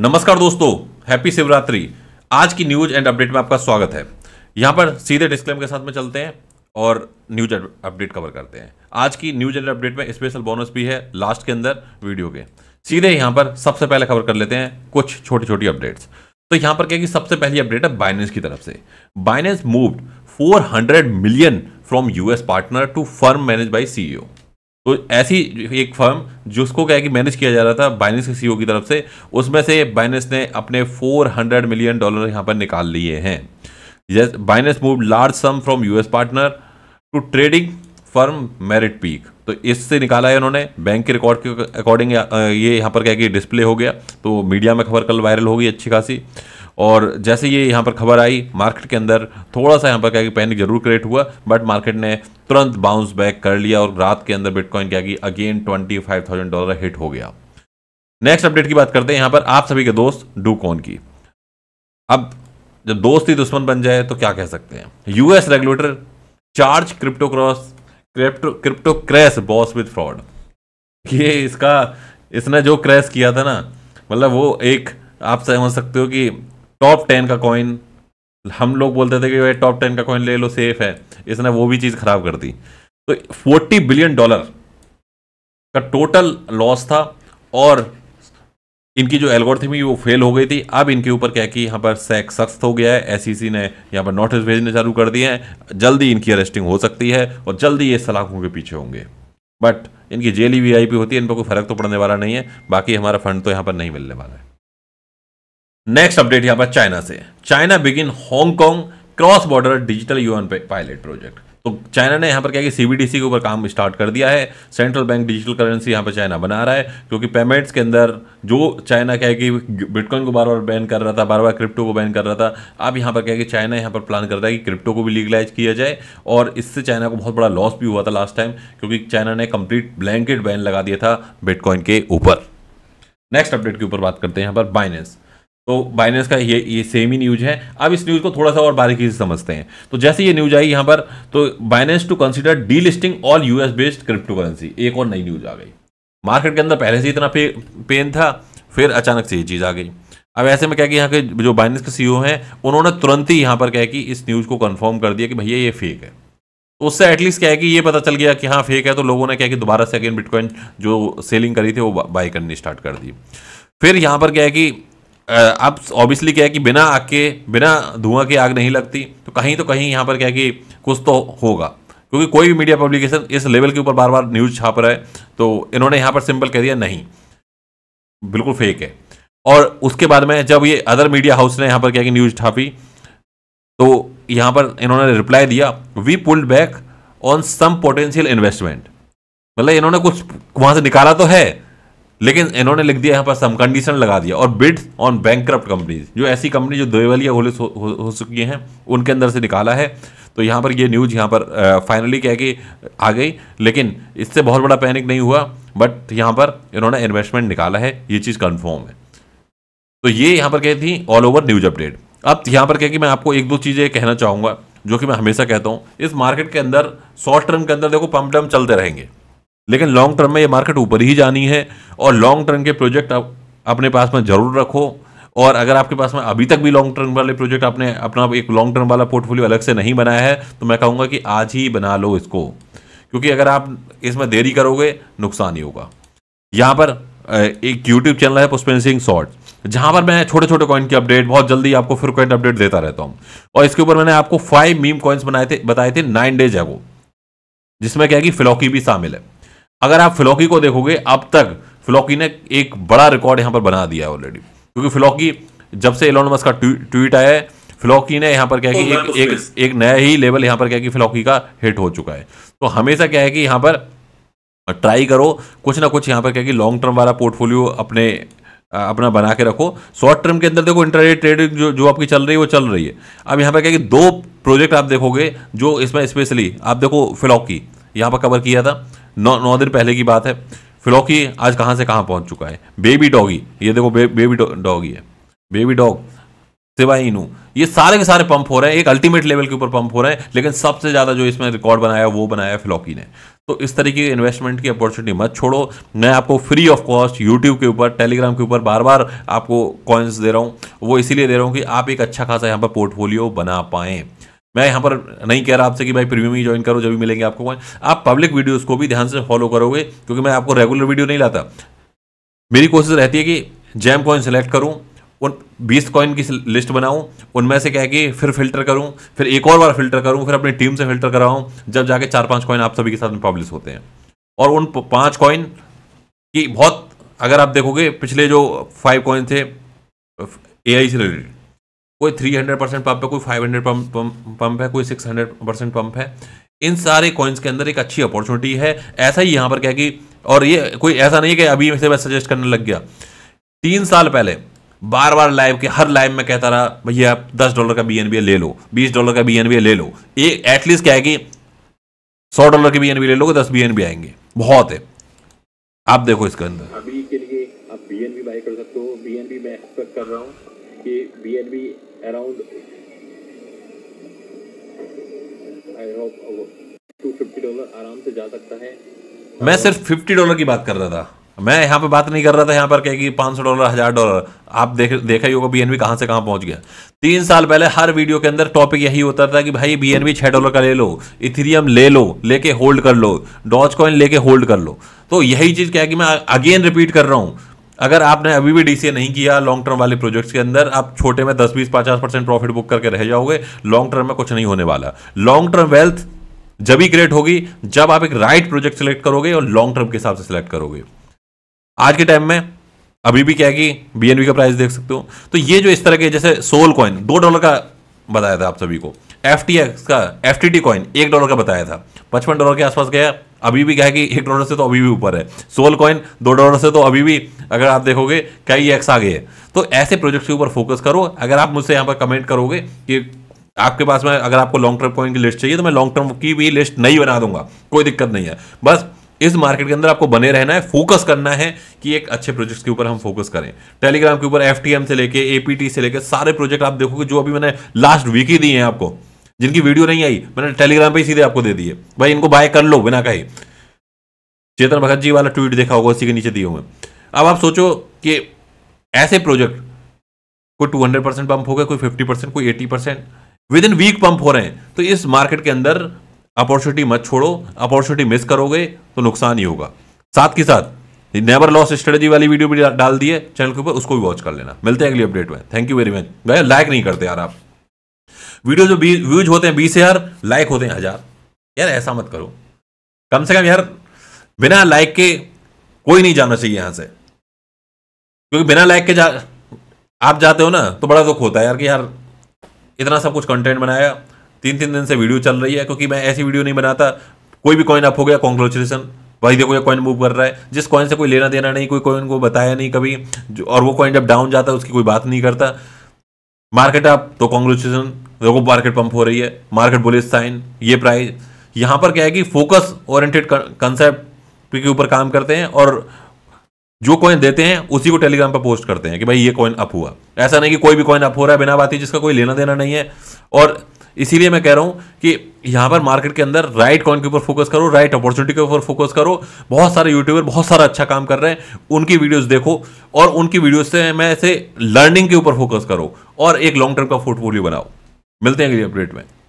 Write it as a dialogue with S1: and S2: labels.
S1: नमस्कार दोस्तों हैप्पी शिवरात्रि आज की न्यूज एंड अपडेट में आपका स्वागत है यहां पर सीधे डिस्क्लेम के साथ में चलते हैं और न्यूज अपडेट कवर करते हैं आज की न्यूज एंड अपडेट में स्पेशल बोनस भी है लास्ट के अंदर वीडियो के सीधे यहां पर सबसे पहले कवर कर लेते हैं कुछ छोटी छोटी अपडेट्स तो यहां पर क्या कि सबसे पहली अपडेट है बाइनेंस की तरफ से Binance moved 400 million from US partner to firm manage by CEO तो ऐसी एक फर्म जिसको क्या है कि मैनेज किया जा रहा था बाइनेंस के सीईओ e की तरफ से उसमें से बाइनेंस ने अपने 400 मिलियन डॉलर यहाँ पर निकाल लिए हैं Binance move large sum from US partner to trading firm Merit Peak तो इससे निकाला है उन्होंने बैंक के रिकॉर्ड के अकॉर्डिंग ये यहाँ पर क्या कि डिस्प्ले हो गया तो मीडिया में खबर कल वायरल होगी अच्छी खासी और जैसे ये यहाँ पर खबर आई मार्केट के अंदर थोड़ा सा यहाँ पर क्या कि पैनिक जरूर क्रिएट हुआ बट मार्केट ने तुरंत बाउंस बैक कर लिया और रात के अंदर बिटकॉइन क्या कि again twenty five thousand dollar hit हो गया नेक्स्ट अपडेट की बात करते हैं यहाँ पर आप सभी के दोस्त डूकॉन की अब जब दोस्त ही दुश्मन बन जाए तो क्या कह सकते हैं US regulator charge crypto cross crypto crypto crash boss with fraud ये इसका इसने जो क्रैश किया था ना मतलब वो एक आप समझ सकते हो कि टॉप टेन का कॉइन हम लोग बोलते थे कि भाई टॉप टेन का कॉइन ले लो सेफ है इसने वो भी चीज़ खराब कर दी तो फोर्टी बिलियन डॉलर का टोटल लॉस था और इनकी जो एल्गोरिथमी वो फेल हो गई थी अब इनके ऊपर क्या कि यहाँ पर सैक सख्त हो गया है एस e ने यहाँ पर नोटिस भेजने चालू कर दिए हैं जल्दी इनकी अरेस्टिंग हो सकती है और जल्दी ये सलाखों के पीछे होंगे बट इनकी जेल ही वी होती है इन पर कोई फर्क तो पड़ने वाला नहीं है बाकी हमारा फंड तो यहाँ पर नहीं मिलने वाला है नेक्स्ट अपडेट यहां पर चाइना से China begin Hong Kong cross border digital yuan pilot project तो चाइना ने यहाँ पर क्या कि सीबीडीसी के ऊपर काम स्टार्ट कर दिया है सेंट्रल बैंक डिजिटल करेंसी यहाँ पर चाइना बना रहा है क्योंकि पेमेंट्स के अंदर जो चाइना क्या है कि बिटकॉइन को बार बार बैन कर रहा था बार बार क्रिप्टो को बैन कर रहा था अब यहाँ पर क्या है कि चाइना यहाँ पर प्लान कर रहा है कि क्रिप्टो को भी लीगलाइज किया जाए और इससे चाइना को बहुत बड़ा लॉस भी हुआ था लास्ट टाइम क्योंकि चाइना ने कंप्लीट ब्लैंकेट बैन लगा दिया था बिटकॉइन के ऊपर नेक्स्ट अपडेट के ऊपर बात करते हैं यहाँ पर बाइनेंस तो बाइनेंस का ये ये सेम ही न्यूज है अब इस न्यूज को थोड़ा सा और बारीकी से समझते हैं तो जैसे ये न्यूज आई यहाँ पर तो Binance to consider delisting all US based cryptocurrency एक और नई न्यूज आ गई मार्केट के अंदर पहले से इतना पे, पेन था फिर अचानक से ये चीज़ आ गई अब ऐसे में क्या कि यहाँ के जो बाइनेंस के सी e हैं उन्होंने तुरंत ही यहाँ पर क्या कि इस न्यूज़ को कन्फर्म कर दिया कि भैया ये फेक है तो उससे एटलीस्ट क्या है कि ये पता चल गया कि हाँ फेक है तो लोगों ने क्या कि दोबारा से अगेन बिटकॉइन जो सेलिंग करी थी वो बाई करनी स्टार्ट कर दी फिर यहाँ पर क्या है कि अब ऑब्वियसली क्या है कि बिना आग के बिना धुआं के आग नहीं लगती तो कहीं तो कहीं यहाँ पर क्या है कि कुछ तो होगा क्योंकि कोई भी मीडिया पब्लिकेशन इस लेवल के ऊपर बार बार न्यूज़ छाप रहा है तो इन्होंने यहाँ पर सिंपल कह दिया नहीं बिल्कुल फेक है और उसके बाद में जब ये अदर मीडिया हाउस ने यहाँ पर क्या कि न्यूज़ छापी तो यहाँ पर इन्होंने रिप्लाई दिया we pulled back on some potential investment मतलब इन्होंने कुछ वहाँ से निकाला तो है लेकिन इन्होंने लिख दिया यहाँ पर सम कंडीशन लगा दिया और बिड ऑन बैंक कंपनीज जो ऐसी कंपनी जो देवलिया होलिस हो, हो, हो चुकी हैं उनके अंदर से निकाला है तो यहाँ पर ये न्यूज़ यहाँ पर आ, फाइनली कह के आ गई लेकिन इससे बहुत बड़ा पैनिक नहीं हुआ बट यहाँ पर इन्होंने इन्वेस्टमेंट निकाला है ये चीज़ कन्फर्म है तो ये यहाँ पर कही थी ऑल ओवर न्यूज अपडेट अब यहाँ पर कह कि मैं आपको एक दो चीज़ें कहना चाहूँगा जो कि मैं हमेशा कहता हूँ इस मार्केट के अंदर शॉर्ट टर्म के अंदर देखो पंप डम चलते रहेंगे लेकिन लॉन्ग टर्म में ये मार्केट ऊपर ही जानी है और लॉन्ग टर्म के प्रोजेक्ट आप अपने पास में ज़रूर रखो और अगर आपके पास में अभी तक भी लॉन्ग टर्म वाले प्रोजेक्ट आपने अपना एक लॉन्ग टर्म वाला पोर्टफोलियो अलग से नहीं बनाया है तो मैं कहूँगा कि आज ही बना लो इसको क्योंकि अगर आप इसमें देरी करोगे नुकसान ही होगा यहाँ पर एक यूट्यूब चैनल है पुष्पेन सिंह शॉर्ट जहां पर मैं छोटे छोटे कॉइन की अपडेट बहुत जल्दी आपको फिर कॉइन अपडेट देता रहता हूं और इसके ऊपर मैंने आपको फाइव मीम कॉइन्स बनाए थे बताए थे नाइन डेज है वो जिसमें क्या है कि फिलौकी भी शामिल है अगर आप फिलौकी को देखोगे अब तक फिलौकी ने एक बड़ा रिकॉर्ड यहाँ पर बना दिया है ऑलरेडी क्योंकि फिलौकी जब से एलोन मस्क का ट्वीट आया है फिलौकी ने यहाँ पर क्या कि एक एक, एक नया ही लेवल यहाँ पर क्या कि फिलौकी का हिट हो चुका है तो हमेशा क्या है कि यहाँ पर ट्राई करो कुछ ना कुछ यहाँ पर क्या कि लॉन्ग टर्म वाला पोर्टफोलियो अपने अपना बना के रखो शॉर्ट टर्म के अंदर देखो इंटरनेट ट्रेडिंग जो जो आपकी चल रही है वो चल रही है अब यहाँ पर क्या कि दो प्रोजेक्ट आप देखोगे जो इसमें स्पेशली आप देखो फिलौकी यहाँ पर कवर किया था नौ नौ दिन पहले की बात है फिलौकी आज कहाँ से कहाँ पहुँच चुका है बेबी डॉगी ये देखो बे, बेबी डॉगी है बेबी डॉग सिवाय इनू ये सारे के सारे पंप हो रहे हैं एक अल्टीमेट लेवल के ऊपर पंप हो रहे हैं लेकिन सबसे ज़्यादा जो इसमें रिकॉर्ड बनाया वो बनाया फिलौकी ने तो इस तरीके की इन्वेस्टमेंट की अपॉर्चुनिटी मत छोड़ो मैं आपको फ्री ऑफ कॉस्ट यूट्यूब के ऊपर टेलीग्राम के ऊपर बार बार आपको कॉइन्स दे रहा हूँ वो इसीलिए दे रहा हूँ कि आप एक अच्छा खासा यहाँ पर पोर्टफोलियो बना पाएँ मैं यहाँ पर नहीं कह रहा आपसे कि भाई प्रीमियम ही ज्वाइन करो जब भी मिलेंगे आपको आप पब्लिक वीडियोस को भी ध्यान से फॉलो करोगे क्योंकि मैं आपको रेगुलर वीडियो नहीं लाता मेरी कोशिश रहती है कि जैम कॉइन सेलेक्ट करूँ उन बीस कॉइन की लिस्ट बनाऊँ उनमें से कह के फिर फिल्टर करूँ फिर एक और बार फिल्टर करूँ फिर अपनी टीम से फिल्टर कराऊँ जब जाके चार पाँच कॉइन आप सभी के साथ में पब्लिश होते हैं और उन पाँच कॉइन की बहुत अगर आप देखोगे पिछले जो फाइव कॉइन थे ए आई से रिलेटेड कोई 300 परसेंट पंप है कोई 500 हंड्रेड पंप पंप है कोई 600 परसेंट पंप है इन सारे कॉइन्स के अंदर एक अच्छी अपॉर्चुनिटी है ऐसा ही यहाँ पर क्या कि और ये कोई ऐसा नहीं है कि अभी से मैं सजेस्ट करने लग गया तीन साल पहले बार बार लाइव के हर लाइव में कहता रहा भैया आप दस डॉलर का बी ले लो बीस डॉलर का बी ले लो ये एटलीस्ट क्या है कि सौ डॉलर के बी ले लो दस बी बी आएंगे बहुत है आप देखो इसके अंदर अभी के लिए आप बी एन बी बाई कर सकते हो बी एन बी मैं एक्सपेक्ट कर रहा हूँ कि B N B around I hope two dollar आराम से जा सकता है मैं सिर्फ फिफ्टी डॉलर की बात कर रहा था मैं यहाँ पे बात नहीं कर रहा था यहाँ पर कह कि पाँच सौ डॉलर हज़ार डॉलर आप देख देखा ही होगा बीएनबी कहाँ से कहाँ पहुँच गया तीन साल पहले हर वीडियो के अंदर टॉपिक यही होता था कि भाई बीएनबी एन छः डॉलर का ले लो इथेरियम ले लो लेके होल्ड कर लो डॉज कॉइन लेके होल्ड कर लो तो यही चीज़ क्या है कि मैं अगेन रिपीट कर रहा हूँ अगर आपने अभी भी डीसीए नहीं किया लॉन्ग टर्म वाले प्रोजेक्ट्स के अंदर आप छोटे में दस बीस पचास परसेंट प्रॉफिट बुक करके रह जाओगे लॉन्ग टर्म में कुछ नहीं होने वाला लॉन्ग टर्म वेल्थ जब ही क्रिएट होगी जब आप एक राइट प्रोजेक्ट सेलेक्ट करोगे और लॉन्ग टर्म के हिसाब से सिलेक्ट करोगे आज के टाइम में अभी भी क्या है कि बी का प्राइस देख सकते हो तो ये जो इस तरह के जैसे सोल कॉइन दो डॉलर का बताया था आप सभी को एफ का एफ टी टी कॉइन एक डॉलर का बताया था पचपन डॉलर के आसपास गया अभी भी क्या है कि एक डॉलर से तो अभी भी ऊपर है सोल कॉइन दो डॉलर से तो अभी भी अगर आप देखोगे कई एक्स आ गए तो ऐसे प्रोजेक्ट्स के ऊपर फोकस करो अगर आप मुझसे यहाँ पर कमेंट करोगे कि आपके पास में अगर आपको लॉन्ग टर्म कॉइन की लिस्ट चाहिए तो मैं लॉन्ग टर्म की भी लिस्ट नहीं बना दूंगा कोई दिक्कत नहीं है बस इस मार्केट के अंदर आपको बने रहना है फोकस करना है कि एक अच्छे प्रोजेक्ट्स के ऊपर हम फोकस करें टेलीग्राम के ऊपर एफ से लेके एपीटी से लेके सारे प्रोजेक्ट आप देखोगे जो अभी मैंने लास्ट वीक ही दिए हैं आपको जिनकी वीडियो नहीं आई मैंने टेलीग्राम पे ही सीधे आपको दे दिए भाई इनको बाय कर लो बिना कहे चेतन भगत जी वाला ट्वीट देखा होगा उसी के नीचे दिए हुए अब आप सोचो कि ऐसे प्रोजेक्ट कोई टू हंड्रेड परसेंट पंप हो गए कोई फिफ्टी परसेंट कोई eighty percent within week pump हो रहे हैं तो इस मार्केट के अंदर अपॉर्चुनिटी मत छोड़ो अपॉर्चुनिटी मिस करोगे तो नुकसान ही होगा साथ के साथ नेवर लॉस स्ट्रेटेजी वाली वीडियो भी डाल दी है चैनल के ऊपर उसको भी वॉच कर लेना मिलते हैं अगली अपडेट में थैंक यू वेरी मच भाई लाइक नहीं करते यार आप वीडियो जो व्यूज होते हैं बीस हजार लाइक होते हैं हजार यार ऐसा मत करो कम से कम यार बिना लाइक के कोई नहीं जाना चाहिए यहां से क्योंकि बिना लाइक के जा आप जाते हो ना तो बड़ा दुख होता है यार कि यार इतना सब कुछ कंटेंट बनाया तीन तीन दिन से वीडियो चल रही है क्योंकि मैं ऐसी वीडियो नहीं बनाता कोई भी कॉइन अप हो गया कॉन्ग्रेचुलेसन भाई देखो ये कॉइन मूव कर रहा है जिस कॉइन से कोई लेना देना नहीं कोई कॉइन को बताया नहीं कभी और वो कॉइन जब डाउन जाता है उसकी कोई बात नहीं करता मार्केट अप तो कॉन्ग्रेचुलेसन देखो मार्केट पंप हो रही है मार्केट बुलिस साइन ये प्राइस यहाँ पर क्या है कि फोकस ओरिएंटेड कंसेप्ट के ऊपर काम करते हैं और जो कॉइन देते हैं उसी को टेलीग्राम पर पोस्ट करते हैं कि भाई ये कॉइन अप हुआ ऐसा नहीं कि कोई भी कॉइन अप हो रहा है बिना बात ही जिसका कोई लेना देना नहीं है और इसीलिए मैं कह रहा हूँ कि यहाँ पर मार्केट के अंदर राइट कॉइन के ऊपर फोकस करो राइट अपॉर्चुनिटी के ऊपर फोकस करो बहुत सारे यूट्यूबर बहुत सारा अच्छा काम कर रहे हैं उनकी वीडियोस देखो और उनकी वीडियोस से मैं ऐसे लर्निंग के ऊपर फोकस करो और एक लॉन्ग टर्म का पोर्टफोलियो बनाओ मिलते हैं अगली अपडेट में